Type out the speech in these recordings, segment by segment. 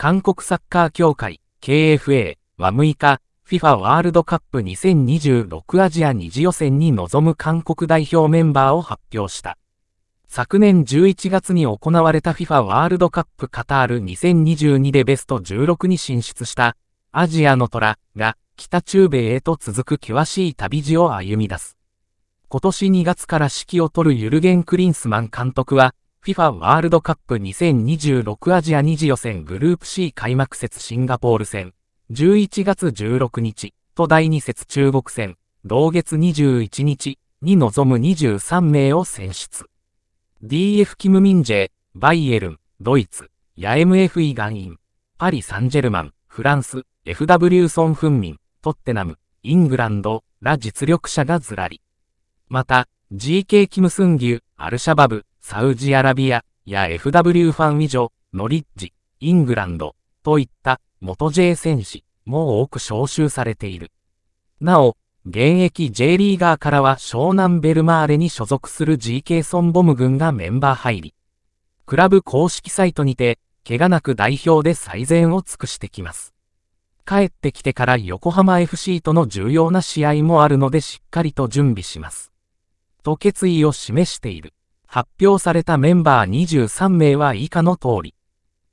韓国サッカー協会 KFA は6日、FIFA ワールドカップ2026アジア2次予選に臨む韓国代表メンバーを発表した。昨年11月に行われた FIFA ワールドカップカタール2022でベスト16に進出したアジアの虎が北中米へと続く険しい旅路を歩み出す。今年2月から指揮を取るユルゲン・クリンスマン監督は FIFA ワールドカップ2026アジア2次予選グループ C 開幕節シンガポール戦、11月16日と第2節中国戦、同月21日に臨む23名を選出。DF キム・ミンジェ、バイエルン、ドイツ、ヤエム・エフ・イ・ガンイン、パリ・サンジェルマン、フランス、FW ソン・フンミン、トッテナム、イングランドら実力者がずらり。また、GK キム・スンギュ、アルシャバブ、サウジアラビアや FW ファン以上、ノリッジ、イングランドといった元 J 戦士も多く招集されている。なお、現役 J リーガーからは湘南ベルマーレに所属する GK ソンボム軍がメンバー入り、クラブ公式サイトにて、怪我なく代表で最善を尽くしてきます。帰ってきてから横浜 FC との重要な試合もあるのでしっかりと準備します。と決意を示している。発表されたメンバー23名は以下の通り。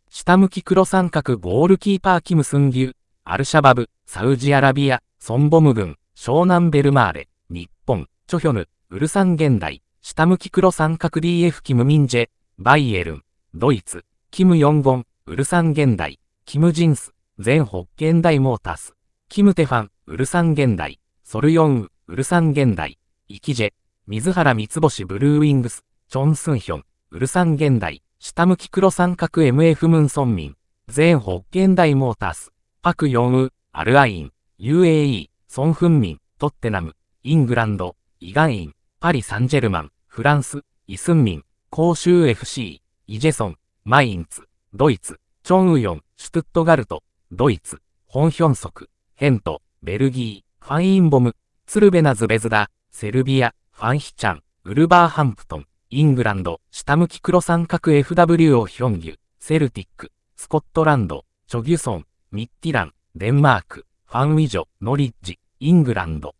下向き黒三角ゴールキーパーキムスンギュ、アルシャバブ、サウジアラビア、ソンボム軍、湘南ベルマーレ、日本、チョヒョヌ、ウルサン現代、下向き黒三角 DF キムミンジェ、バイエルン、ドイツ、キムヨンゴン、ウルサン現代、キムジンス、全北現代モータス、キムテファン、ウルサン現代、ソルヨンウ、ウルサン現代、イキジェ、水原三つ星ブルーウィングス、チョン・スンヒョン、ウルサン現代、下向き黒三角 MF ムンソンミン、全北現代モータース、パク・ヨンウ、アルアイン、UAE、ソン・フンミン、トッテナム、イングランド、イガンイン、パリ・サンジェルマン、フランス、イスンミン、広州 FC、イジェソン、マインツ、ドイツ、チョンウヨン、シュトゥットガルト、ドイツ、ホンヒョンソク、ヘント、ベルギー、ファインボム、ツルベナズベズダ、セルビア、ファンヒチャン、ウルバーハンプトン、イングランド、下向き黒三角 FW をヒョンギュ、セルティック、スコットランド、チョギュソン、ミッティラン、デンマーク、ファンウィジョ、ノリッジ、イングランド。